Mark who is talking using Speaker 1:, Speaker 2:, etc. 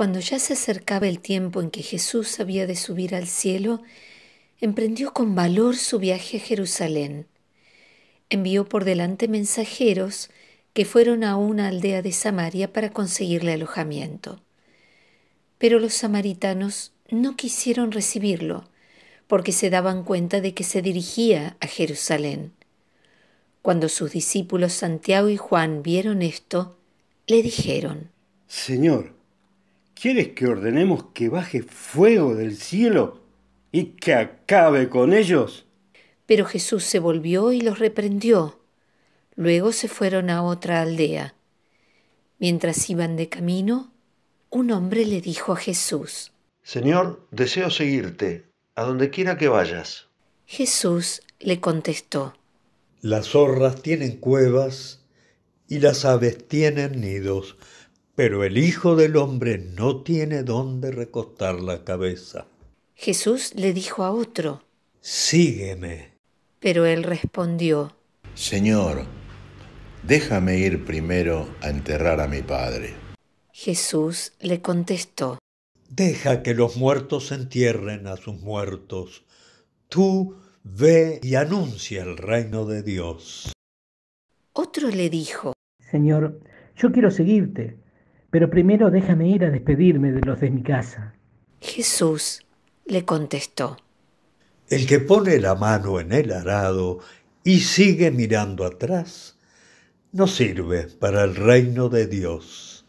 Speaker 1: Cuando ya se acercaba el tiempo en que Jesús había de subir al cielo, emprendió con valor su viaje a Jerusalén. Envió por delante mensajeros que fueron a una aldea de Samaria para conseguirle alojamiento. Pero los samaritanos no quisieron recibirlo, porque se daban cuenta de que se dirigía a Jerusalén. Cuando sus discípulos Santiago y Juan vieron esto, le dijeron,
Speaker 2: Señor, ¿Quieres que ordenemos que baje fuego del cielo y que acabe con ellos?
Speaker 1: Pero Jesús se volvió y los reprendió. Luego se fueron a otra aldea. Mientras iban de camino, un hombre le dijo a Jesús,
Speaker 2: Señor, deseo seguirte, a donde quiera que vayas.
Speaker 1: Jesús le contestó,
Speaker 2: Las zorras tienen cuevas y las aves tienen nidos, pero el Hijo del Hombre no tiene dónde recostar la cabeza.
Speaker 1: Jesús le dijo a otro,
Speaker 2: Sígueme.
Speaker 1: Pero él respondió,
Speaker 2: Señor, déjame ir primero a enterrar a mi Padre.
Speaker 1: Jesús le contestó,
Speaker 2: Deja que los muertos entierren a sus muertos. Tú ve y anuncia el reino de Dios.
Speaker 1: Otro le dijo, Señor, yo quiero seguirte, pero primero déjame ir a despedirme de los de mi casa. Jesús le contestó,
Speaker 2: El que pone la mano en el arado y sigue mirando atrás, no sirve para el reino de Dios.